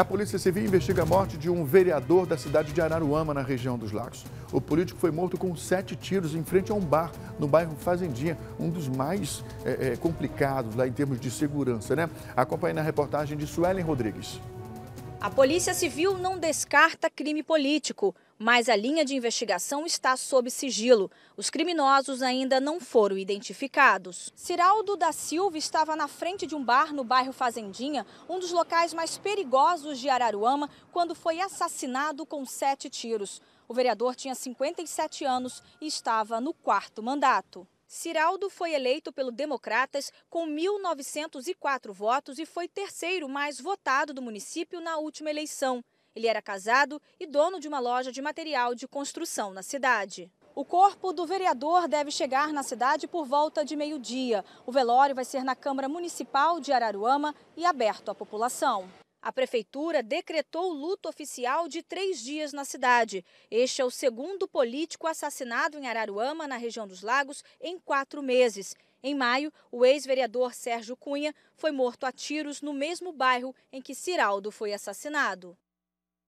A Polícia Civil investiga a morte de um vereador da cidade de Araruama, na região dos Lagos. O político foi morto com sete tiros em frente a um bar no bairro Fazendinha, um dos mais é, é, complicados lá em termos de segurança, né? Acompanhe na reportagem de Suelen Rodrigues. A Polícia Civil não descarta crime político, mas a linha de investigação está sob sigilo. Os criminosos ainda não foram identificados. Ciraldo da Silva estava na frente de um bar no bairro Fazendinha, um dos locais mais perigosos de Araruama, quando foi assassinado com sete tiros. O vereador tinha 57 anos e estava no quarto mandato. Ciraldo foi eleito pelo Democratas com 1.904 votos e foi terceiro mais votado do município na última eleição. Ele era casado e dono de uma loja de material de construção na cidade. O corpo do vereador deve chegar na cidade por volta de meio-dia. O velório vai ser na Câmara Municipal de Araruama e aberto à população. A prefeitura decretou luto oficial de três dias na cidade. Este é o segundo político assassinado em Araruama, na região dos Lagos, em quatro meses. Em maio, o ex-vereador Sérgio Cunha foi morto a tiros no mesmo bairro em que Ciraldo foi assassinado.